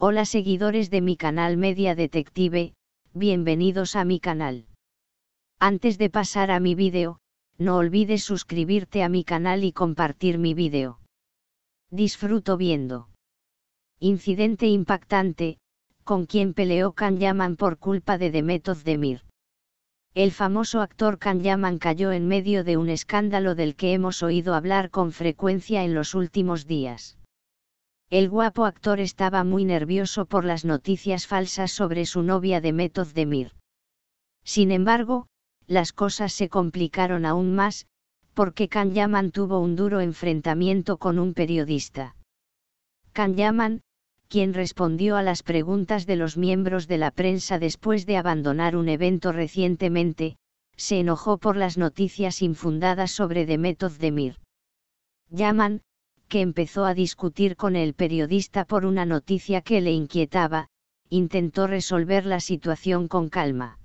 Hola seguidores de mi canal Media Detective, bienvenidos a mi canal. Antes de pasar a mi vídeo, no olvides suscribirte a mi canal y compartir mi vídeo. Disfruto viendo. Incidente impactante, con quien peleó Kan Yaman por culpa de Demet Demir. El famoso actor Kan Yaman cayó en medio de un escándalo del que hemos oído hablar con frecuencia en los últimos días. El guapo actor estaba muy nervioso por las noticias falsas sobre su novia de de Sin embargo, las cosas se complicaron aún más, porque Can Yaman tuvo un duro enfrentamiento con un periodista. Can Yaman, quien respondió a las preguntas de los miembros de la prensa después de abandonar un evento recientemente, se enojó por las noticias infundadas sobre Method Demir. Yaman, empezó a discutir con el periodista por una noticia que le inquietaba, intentó resolver la situación con calma.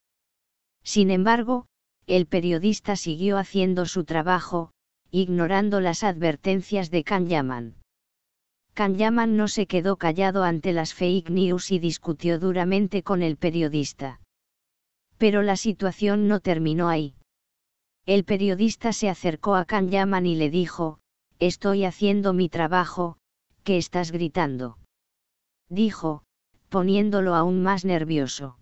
Sin embargo, el periodista siguió haciendo su trabajo, ignorando las advertencias de Can Yaman. Can Yaman no se quedó callado ante las fake news y discutió duramente con el periodista. Pero la situación no terminó ahí. El periodista se acercó a Can Yaman y le dijo, Estoy haciendo mi trabajo, ¿qué estás gritando. Dijo, poniéndolo aún más nervioso.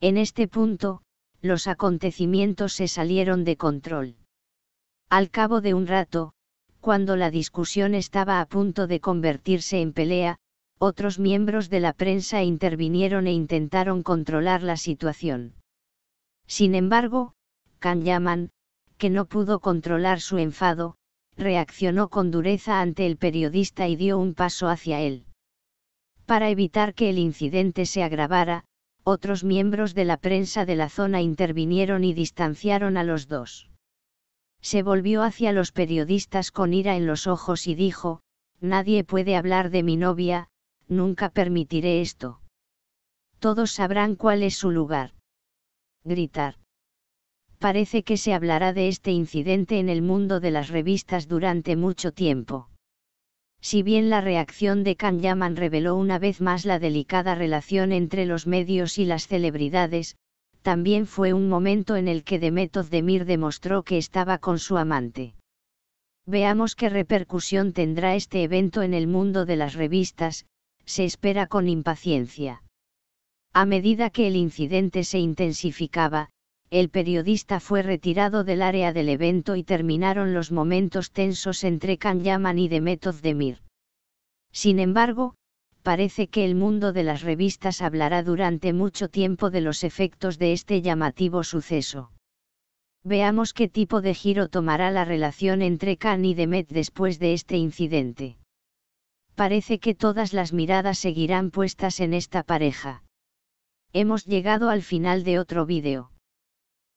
En este punto, los acontecimientos se salieron de control. Al cabo de un rato, cuando la discusión estaba a punto de convertirse en pelea, otros miembros de la prensa intervinieron e intentaron controlar la situación. Sin embargo, Yaman, que no pudo controlar su enfado, reaccionó con dureza ante el periodista y dio un paso hacia él. Para evitar que el incidente se agravara, otros miembros de la prensa de la zona intervinieron y distanciaron a los dos. Se volvió hacia los periodistas con ira en los ojos y dijo, Nadie puede hablar de mi novia, nunca permitiré esto. Todos sabrán cuál es su lugar. Gritar parece que se hablará de este incidente en el mundo de las revistas durante mucho tiempo. Si bien la reacción de Can Yaman reveló una vez más la delicada relación entre los medios y las celebridades, también fue un momento en el que Demetod Demir demostró que estaba con su amante. Veamos qué repercusión tendrá este evento en el mundo de las revistas, se espera con impaciencia. A medida que el incidente se intensificaba, el periodista fue retirado del área del evento y terminaron los momentos tensos entre Khan Yaman y Demet Demir. Sin embargo, parece que el mundo de las revistas hablará durante mucho tiempo de los efectos de este llamativo suceso. Veamos qué tipo de giro tomará la relación entre Khan y Demet después de este incidente. Parece que todas las miradas seguirán puestas en esta pareja. Hemos llegado al final de otro vídeo.